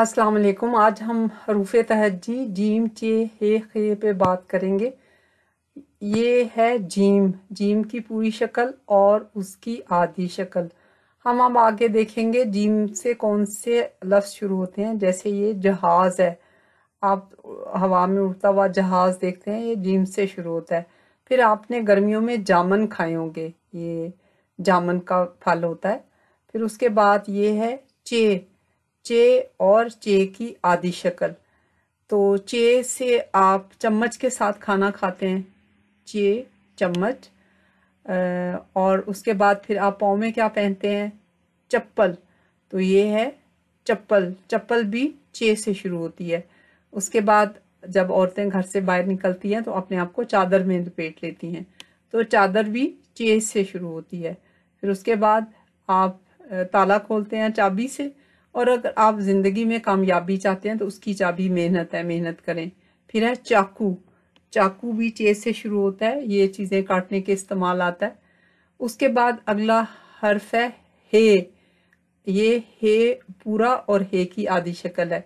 अस्सलाम वालेकुम आज हम हरूफ तहजी जीम चे हे खे पे बात करेंगे ये है जीम जीम की पूरी शक्ल और उसकी आधी शक्ल हम अब आगे देखेंगे जीम से कौन से लफ्ज़ शुरू होते हैं जैसे ये जहाज़ है आप हवा में उड़ता हुआ जहाज़ देखते हैं ये जीम से शुरू होता है फिर आपने गर्मियों में जामन खाए होंगे ये जामन का फल होता है फिर उसके बाद ये है चे चे और चे की आदि शक्ल तो चे से आप चम्मच के साथ खाना खाते हैं चे चम्मच और उसके बाद फिर आप पाँव में क्या पहनते हैं चप्पल तो ये है चप्पल चप्पल भी चे से शुरू होती है उसके बाद जब औरतें घर से बाहर निकलती हैं तो अपने आप को चादर में लपेट लेती हैं तो चादर भी चे से शुरू होती है फिर उसके बाद आप ताला खोलते हैं चाबी से और अगर आप जिंदगी में कामयाबी चाहते हैं तो उसकी चाबी मेहनत है मेहनत करें फिर है चाकू चाकू भी चेज से शुरू होता है ये चीज़ें काटने के इस्तेमाल आता है उसके बाद अगला हर्फ है हे ये हे पूरा और हे की आदि शक्ल है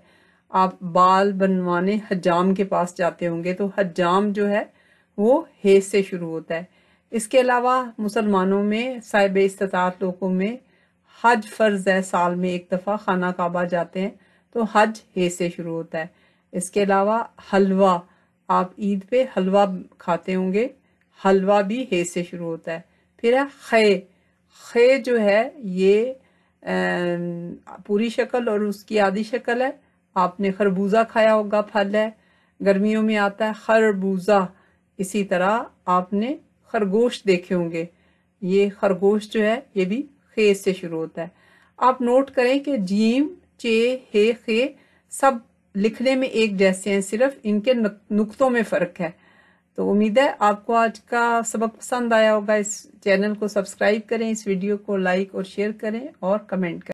आप बाल बनवाने हजाम के पास जाते होंगे तो हजाम जो है वो हे से शुरू होता है इसके अलावा मुसलमानों में साहिब इस्तात लोगों में हज फ़र्ज़ है साल में एक दफ़ा खाना काबा जाते हैं तो हज हे से शुरू होता है इसके अलावा हलवा आप ईद पे हलवा खाते होंगे हलवा भी हे से शुरू होता है फिर है खे खे जो है ये पूरी शक्ल और उसकी आधी शक्ल है आपने खरबूजा खाया होगा फल है गर्मियों में आता है खरबूजा इसी तरह आपने खरगोश देखे होंगे ये खरगोश जो है ये भी खेज से शुरू होता है आप नोट करें कि जीम चे हे खे सब लिखने में एक जैसे हैं सिर्फ इनके नुकतों में फ़र्क है तो उम्मीद है आपको आज का सबक पसंद आया होगा इस चैनल को सब्सक्राइब करें इस वीडियो को लाइक और शेयर करें और कमेंट करें